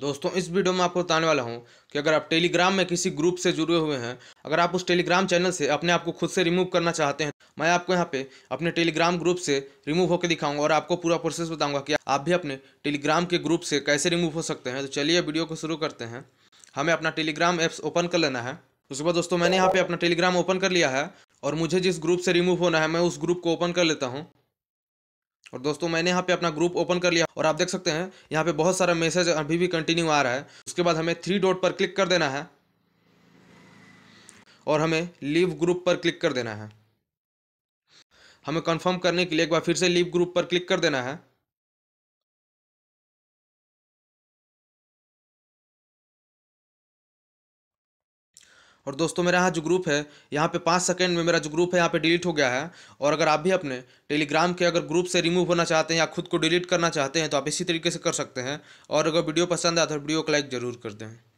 दोस्तों इस वीडियो में आपको बताने वाला हूं कि अगर आप टेलीग्राम में किसी ग्रुप से जुड़े हुए हैं अगर आप उस टेलीग्राम चैनल से अपने आप को खुद से रिमूव करना चाहते हैं मैं आपको यहाँ पे अपने टेलीग्राम ग्रुप से रिमूव होकर दिखाऊंगा और आपको पूरा प्रोसेस बताऊंगा कि आप भी अपने टेलीग्राम के ग्रुप से कैसे रिमूव हो सकते हैं तो चलिए वीडियो को शुरू करते हैं हमें अपना टेलीग्राम ऐप्स ओपन कर लेना है उसके बाद दोस्तों मैंने यहाँ पे अपना टेलीग्राम ओपन कर लिया है और मुझे जिस ग्रुप से रिमूव होना है मैं उस ग्रुप को ओपन कर लेता हूँ और दोस्तों मैंने यहाँ पे अपना ग्रुप ओपन कर लिया और आप देख सकते हैं यहाँ पे बहुत सारा मैसेज अभी भी कंटिन्यू आ रहा है उसके बाद हमें थ्री डॉट पर क्लिक कर देना है और हमें लीव ग्रुप पर क्लिक कर देना है हमें कंफर्म करने के लिए एक बार फिर से लीव ग्रुप पर क्लिक कर देना है और दोस्तों मेरा यहाँ जो ग्रुप है यहाँ पे पाँच सेकंड में मेरा जो ग्रुप है यहाँ पे डिलीट हो गया है और अगर आप भी अपने टेलीग्राम के अगर ग्रुप से रिमूव होना चाहते हैं या खुद को डिलीट करना चाहते हैं तो आप इसी तरीके से कर सकते हैं और अगर वीडियो पसंद आए तो वीडियो को लाइक ज़रूर कर दें